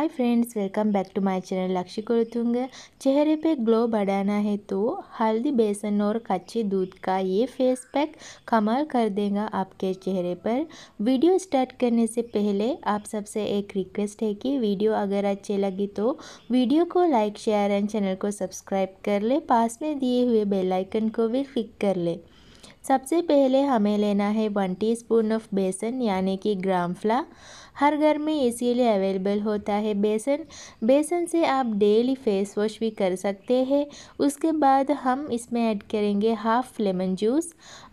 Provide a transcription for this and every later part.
hi friends welcome back to my channel लक्ष्य कुरुतुंग चेहरे पे ग्लो बढ़ाना है तो हल्दी बेसन और कच्चे दूध का ये फेस पैक कमाल कर देगा आपके चेहरे पर वीडियो स्टार्ट करने से पहले आप सबसे एक रिक्वेस्ट है कि वीडियो अगर अच्छे लगी तो वीडियो को लाइक शेयर एंड चैनल को सब्सक्राइब कर ले पास में दिए हुए बेलाइकन को भी क्लिक कर ले सबसे पहले हमें लेना है वन टीस्पून ऑफ बेसन यानी कि ग्राम फ्ला हर घर में इसीलिए अवेलेबल होता है बेसन बेसन से आप डेली फेस वॉश भी कर सकते हैं उसके बाद हम इसमें ऐड करेंगे हाफ़ लेमन जूस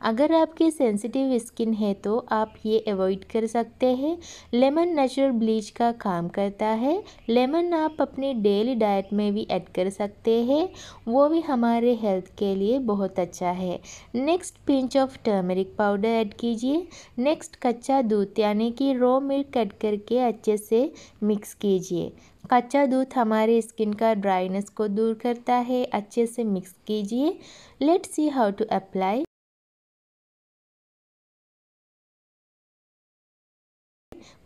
अगर आपकी सेंसिटिव स्किन है तो आप ये अवॉइड कर सकते हैं लेमन नेचुरल ब्लीच का काम करता है लेमन आप अपने डेली डाइट में भी ऐड कर सकते हैं वो भी हमारे हेल्थ के लिए बहुत अच्छा है next inch of turmeric powder add कीजिए नेक्स्ट कच्चा दूध यानी कि रॉ मिल्क ऐड करके अच्छे से मिक्स कीजिए कच्चा दूध हमारे स्किन का ड्राइनेस को दूर करता है अच्छे से मिक्स कीजिए let see how to apply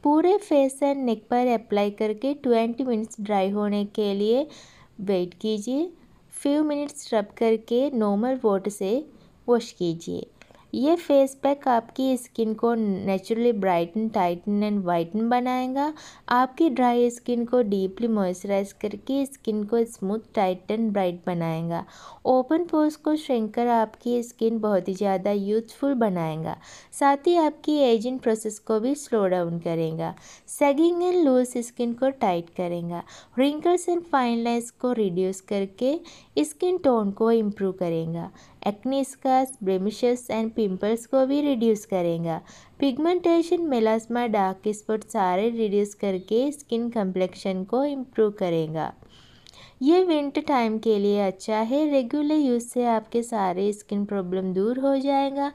पूरे फेस एंड नेक पर अप्लाई करके 20 मिनट्स ड्राई होने के लिए वेट कीजिए फ्यू मिनट्स रब करके नॉर्मल वोट से वॉश कीजिए ये फेस पैक आपकी स्किन को naturally brighten tighten and whiten बनाएगा आपकी ड्राई स्किन को डीपली मॉइस्चराइज करके स्किन को स्मूथ टाइट एंड ब्राइट बनाएगा ओपन पोर्स को श्रिंक कर आपकी स्किन बहुत ही ज़्यादा यूथफुल बनाएगा साथ ही आपकी एजिंग प्रोसेस को भी स्लो डाउन करेगा सेगिंग एंड लूज स्किन को टाइट करेगा रिंकल्स एंड फाइन लाइन्स को रिड्यूस करके स्किन टोन को इम्प्रूव करेगा एक्ने ब्रेमिश एंड पिंपल्स को भी रिड्यूस करेगा पिगमेंटेशन मेलास्मा डार्क स्पॉट सारे रिड्यूस करके स्किन कम्प्लेक्शन को इम्प्रूव करेगा ये विंटर टाइम के लिए अच्छा है रेगुलर यूज़ से आपके सारे स्किन प्रॉब्लम दूर हो जाएगा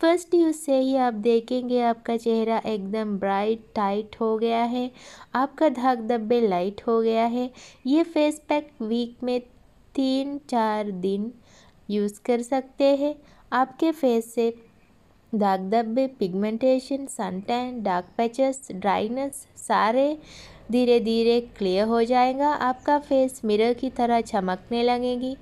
फर्स्ट यूज़ से ही आप देखेंगे आपका चेहरा एकदम ब्राइट टाइट हो गया है आपका धाक धब्बे लाइट हो गया है ये फेस पैक वीक में तीन चार दिन यूज़ कर सकते हैं आपके फेस से दाग धब्बे pigmentation suntan dark patches dryness सारे धीरे धीरे क्लियर हो जाएगा आपका फेस मिरर की तरह चमकने लगेगी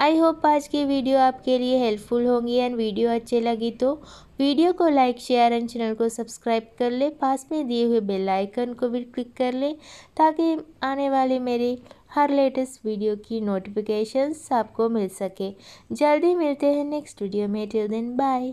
आई होप आज की वीडियो आपके लिए हेल्पफुल होंगी एंड वीडियो अच्छी लगी तो वीडियो को लाइक शेयर एंड चैनल को सब्सक्राइब कर ले पास में दिए हुए बेल आइकन को भी क्लिक कर ले ताकि आने वाले मेरे हर लेटेस्ट वीडियो की नोटिफिकेशंस आपको मिल सके जल्दी मिलते हैं नेक्स्ट वीडियो में टिल देन बाय